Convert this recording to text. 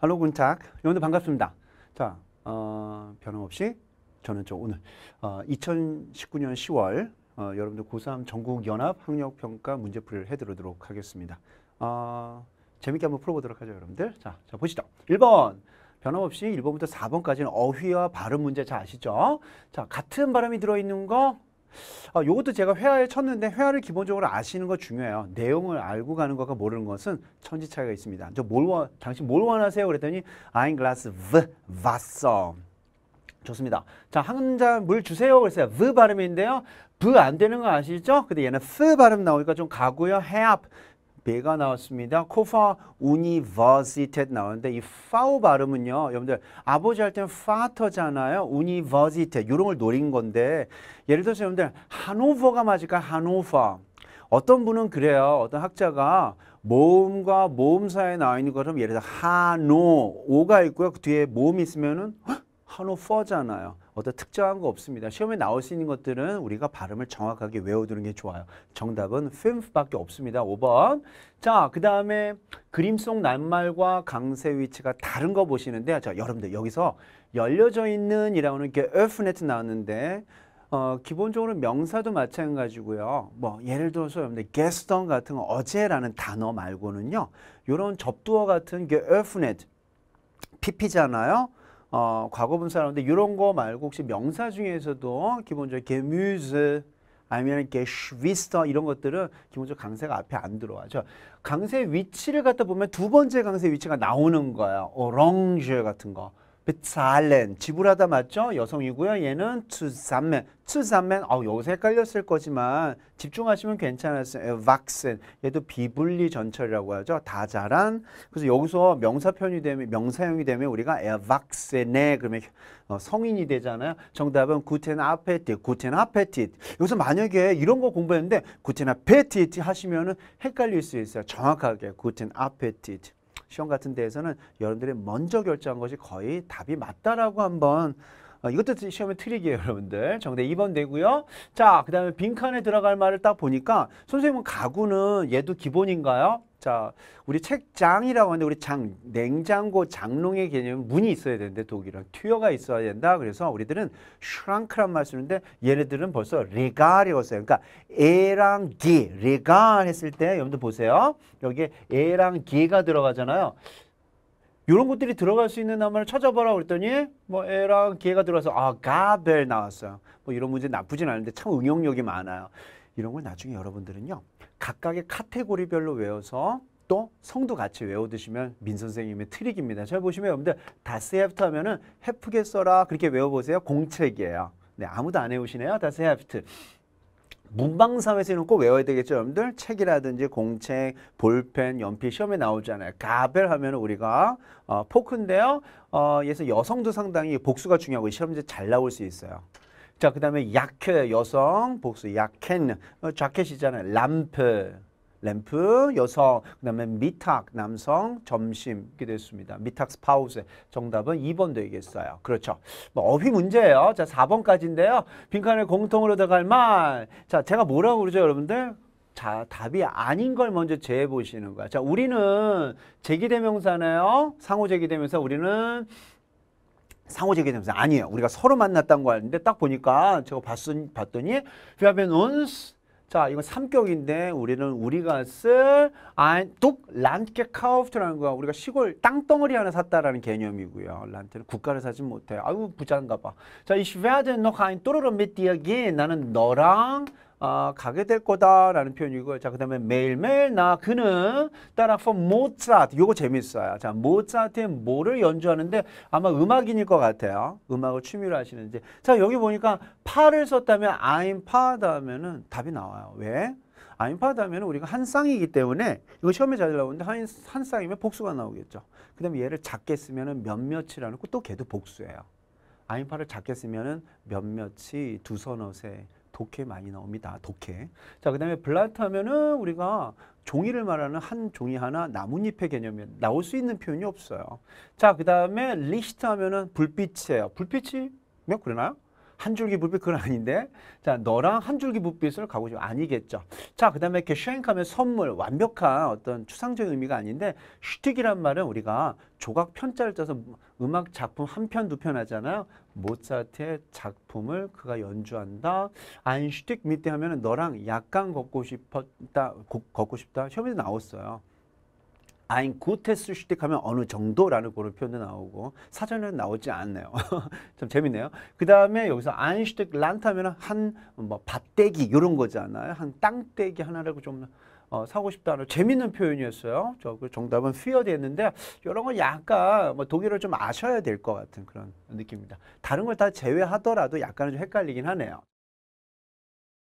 할로 군탁, 여러분들 반갑습니다. 자, 어, 변함없이 저는 저 오늘 어, 2019년 10월 어, 여러분들 고3 전국연합학력평가 문제풀이를 해드리도록 하겠습니다. 어, 재밌게 한번 풀어보도록 하죠, 여러분들. 자, 자 보시죠. 1번. 변함없이 1번부터 4번까지는 어휘와 발음 문제 잘 아시죠? 자, 같은 발음이 들어있는 거 어, 요것도 제가 회화에 쳤는데 회화를 기본적으로 아시는 거 중요해요. 내용을 알고 가는 것과 모르는 것은 천지 차이가 있습니다. 저뭘 원, 당신 뭘 원하세요? 그랬더니 ein Glas v, w a s e r 좋습니다. 자, 한 잔 물 주세요. 그랬어요. v 발음인데요. v 안 되는 거 아시죠? 근데 얘는 f 발음 나오니까 좀 가고요. 해 a 배가 나왔습니다. 코파 우니버시텟 나오는데 이 파우 발음은요. 여러분들 아버지 할 때는 파터잖아요. 우니버시텟 이런 걸 노린 건데 예를 들어서 여러분들 하노버가 맞을까? 하노버. 어떤 분은 그래요. 어떤 학자가 모음과 모음 사이에 나와 있는 것처럼 예를 들어 하노 오가 있고요. 그 뒤에 모음이 있으면은 헉? 한우퍼잖아요. 어떤 특정한 거 없습니다. 시험에 나올 수 있는 것들은 우리가 발음을 정확하게 외워두는 게 좋아요. 정답은 film밖에 없습니다. 5번. 자, 그 다음에 그림 속 낱말과 강세 위치가 다른 거 보시는데, 자, 여러분들 여기서 열려져 있는 이라고 하는 게 öffnet 나왔는데, 어, 기본적으로 명사도 마찬가지고요. 뭐 예를 들어서 여러분들 gestern 같은 거, 어제라는 단어 말고는요. 이런 접두어 같은 게 öffnet, pp잖아요. 어, 과거 분사하는데 이런 거 말고 혹시 명사 중에서도 기본적으로 게뮤즈 아니면 이게 슈비스터 이런 것들은 기본적으로 강세가 앞에 안 들어와죠. 강세 위치를 갖다 보면 두 번째 강세 위치가 나오는 거예요. 오랑주 같은 거. bezahlen. 그 지불하다 맞죠? 여성이고요. 얘는 zusammen. zusammen. 어, 여기서 헷갈렸을 거지만 집중하시면 괜찮았어요. wachsen. 얘도 비분리 전철이라고 하죠. 다 자란. 그래서 여기서 명사편이 되면 명사형이 되면 우리가 erwachsene 그러면 어, 성인이 되잖아요. 정답은 guten appetit. guten appetit. 여기서 만약에 이런 거 공부했는데 guten appetit 하시면은 헷갈릴 수 있어요. 정확하게 guten appetit. 시험 같은 데에서는 여러분들이 먼저 결정한 것이 거의 답이 맞다라고 한번 아, 이것도 시험의 트릭이에요, 여러분들. 정답 2번 되고요. 자, 그 다음에 빈칸에 들어갈 말을 딱 보니까 선생님은 가구는 얘도 기본인가요? 자, 우리 책장이라고 하는데 우리 장, 냉장고, 장롱의 개념은 문이 있어야 되는데 독일은 튜어가 있어야 된다. 그래서 우리들은 슈랑크란 말 쓰는데 얘네들은 벌써 레갈이었어요. 그러니까 에랑 기, 레갈 했을 때 여러분들 보세요. 여기에 에랑 기가 들어가잖아요. 이런 것들이 들어갈 수 있는 단어를 찾아봐라 그랬더니 뭐 에랑 기회가 들어와서 아 가벨 나왔어요. 뭐 이런 문제 나쁘진 않은데 참 응용력이 많아요. 이런 걸 나중에 여러분들은요. 각각의 카테고리별로 외워서 또 성도 같이 외워두시면 민 선생님의 트릭입니다. 잘 보시면 여러분들 다스 해프트 하면은 해프게 써라 그렇게 외워보세요. 공책이에요. 네 아무도 안 외우시네요. 다스 해프트. 문방사회에서 이런 꼭 외워야 되겠죠 여러분들 책이라든지 공책 볼펜 연필 시험에 나오잖아요 가벨 하면 우리가 어, 포크인데요 어, 그래서 여성도 상당히 복수가 중요하고 시험 문잘 나올 수 있어요 자그 다음에 약해 여성 복수 약캔 어, 자켓이잖아요 람프 램프 여성, 그 다음에 미탁 남성, 점심 이렇게 됐습니다. 미탁 스파우스 정답은 2번 되겠어요. 그렇죠. 뭐 어휘 문제예요. 자 4번까지인데요. 빈칸에 공통으로 들어갈 말. 자 제가 뭐라고 그러죠 여러분들? 자, 답이 아닌 걸 먼저 재해 보시는 거야. 자, 우리는 제기대명사네요. 상호제기대명사 우리는 상호제기대명사 아니에요. 우리가 서로 만났다는 거 아는데 딱 보니까 제가 봤 봤더니 we have been once 자, 이건 삼격인데 우리는 우리가 쓸 ein 독 란케 카우프트라는 거야. 우리가 시골 땅덩어리 하나 샀다라는 개념이고요. 란테는 국가를 사지 못해. 아유, 부자인가 봐. 자, ich werde noch ein Tour mit dir gehen. 나는 너랑 아, 가게 될 거다라는 표현이고요. 자, 그 다음에 매일매일 나 그는 따라 for Mozart. 요거 재밌어요. 자, 모차트의 모를 연주하는데 아마 음악인일 것 같아요. 음악을 취미로 하시는지. 자, 여기 보니까 파를 썼다면 I'm 파다 하면은 답이 나와요. 왜? I'm 파다 하면 우리가 한 쌍이기 때문에 이거 시험에 잘 나오는데 한, 한 쌍이면 복수가 나오겠죠. 그 다음에 얘를 작게 쓰면은 몇몇이라는 또 걔도 복수예요. I'm 파를 작게 쓰면은 몇몇이 두 서너 세 독해 많이 나옵니다. 독해. 자, 그 다음에 블라트 하면은 우리가 종이를 말하는 한 종이 하나 나뭇잎의 개념이 나올 수 있는 표현이 없어요. 자, 그 다음에 리히트 하면은 불빛이에요. 불빛이 몇 그러나요? 한 줄기 불빛 그건 아닌데 자 너랑 한 줄기 불빛을 가고 싶어 아니겠죠 자그 다음에 이렇게 쉐잉하면 선물 완벽한 어떤 추상적인 의미가 아닌데 슈틱이란 말은 우리가 조각 편자를 짜서 음악 작품 한 편 두 편 하잖아요 모차트의 작품을 그가 연주한다 안슈틱 밑에 하면 은 너랑 약간 걷고 싶었다 걷고 싶다 시험에 나왔어요 ein gutes Stück 하면 어느 정도라는 그런 표현도 나오고 사전에는 나오지 않네요. 참 재밌네요. 그 다음에 여기서 ein Stück Land 하면 한뭐 밭대기 이런 거잖아요. 한 땅대기 하나라고 좀 어, 사고 싶다는 재밌는 표현이었어요. 저 그 정답은 퓨어됐는데 이런 건 약간 뭐 독일어 좀 아셔야 될 것 같은 그런 느낌입니다. 다른 걸 다 제외하더라도 약간은 좀 헷갈리긴 하네요.